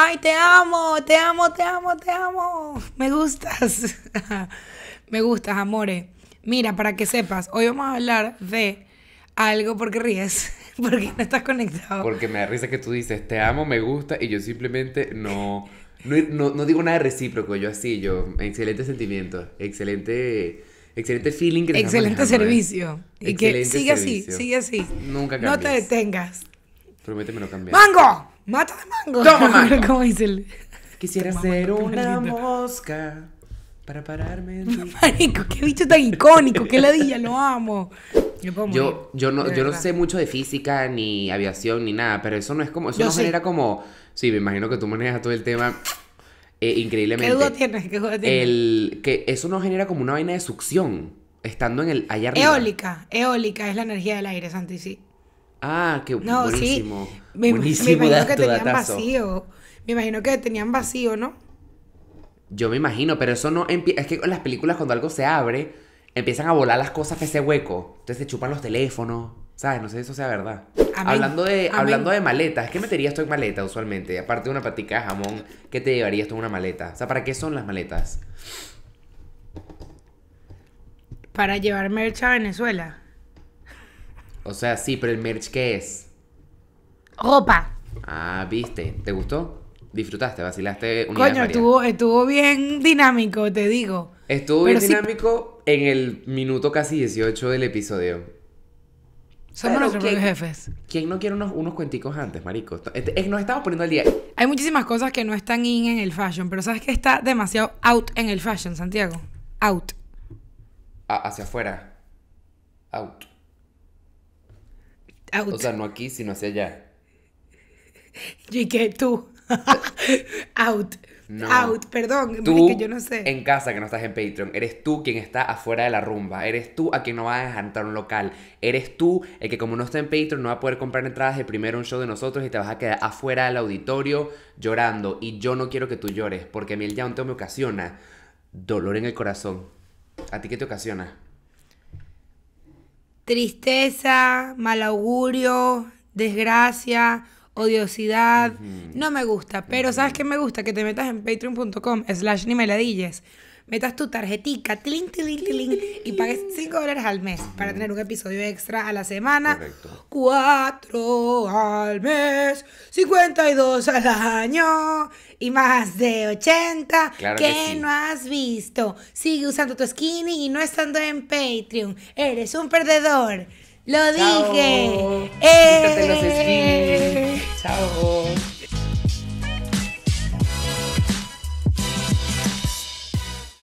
ay, te amo, te amo, te amo, te amo, me gustas, me gustas, amores. Mira, para que sepas, hoy vamos a hablar de algo porque ríes, porque no estás conectado. Porque me da risa que tú dices, te amo, me gusta, y yo simplemente no, no, digo nada recíproco, yo así, yo, excelente sentimiento, excelente... Excelente feeling que Excelente ¿eh? servicio. Y que sigue así, sigue así. Nunca cambies. No te detengas. Prométeme no cambiar. ¡Mango! Mata de mango. Toma ¿Cómo dice Quisiera ser una mosca para pararme. En Marico, qué bicho tan icónico, qué ladilla, lo amo. Yo, yo, no, yo no sé mucho de física, ni aviación, ni nada, pero eso no es como, eso no genera como, sí, me imagino que tú manejas todo el tema eh, increíblemente. ¿Qué duda tienes? ¿Qué duda tienes? El, que eso no genera como una vaina de succión, estando en el, Eólica, eólica es la energía del aire, Santi, sí. Ah, qué no, buenísimo. Sí. Me, imagino que tenían vacío. Me imagino que tenían vacío, ¿no? Yo me imagino, pero eso no empieza. Es que en las películas, cuando algo se abre, empiezan a volar las cosas que ese hueco. Entonces se chupan los teléfonos. ¿Sabes? No sé si eso sea verdad. Hablando de, hablando de maletas, ¿qué meterías tú en maleta usualmente? Aparte de una patica de jamón, ¿qué te llevarías tú en una maleta? O sea, ¿para qué son las maletas? Para llevar merch a Venezuela. O sea, sí, pero el merch, ¿qué es? Ropa. Ah, viste. ¿Te gustó? Disfrutaste, vacilaste una Coño, estuvo, bien dinámico, te digo. Estuvo bien dinámico en el minuto casi 18 del episodio. Somos nuestros jefes. ¿Quién no quiere unos, unos cuenticos antes, marico? Es, nos estamos poniendo al día. Hay muchísimas cosas que no están in en el fashion, pero sabes que está demasiado out en el fashion, Santiago. Out. Ah, hacia afuera. Out. Out. O sea, no aquí, sino hacia allá. y que tú. Out. Out, perdón, tú, yo no sé. En casa que no estás en Patreon, eres tú quien está afuera de la rumba, eres tú a quien no va a dejar entrar un local, eres tú el que como no está en Patreon no va a poder comprar entradas de primero un show de nosotros y te vas a quedar afuera del auditorio llorando y yo no quiero que tú llores porque a mí el llanto me ocasiona dolor en el corazón. ¿A ti qué te ocasiona? tristeza, mal augurio, desgracia, odiosidad. No me gusta, pero ¿sabes qué me gusta? Que te metas en patreon.com slash ni Metas tu tarjetica, tling, tling, tling, y pagues 5 dólares al mes para tener un episodio extra a la semana. cuatro 4 al mes, 52 al año y más de 80 que, no has visto. Sigue usando tu skinny y no estando en Patreon. Eres un perdedor. Lo dije. Eh. Chao.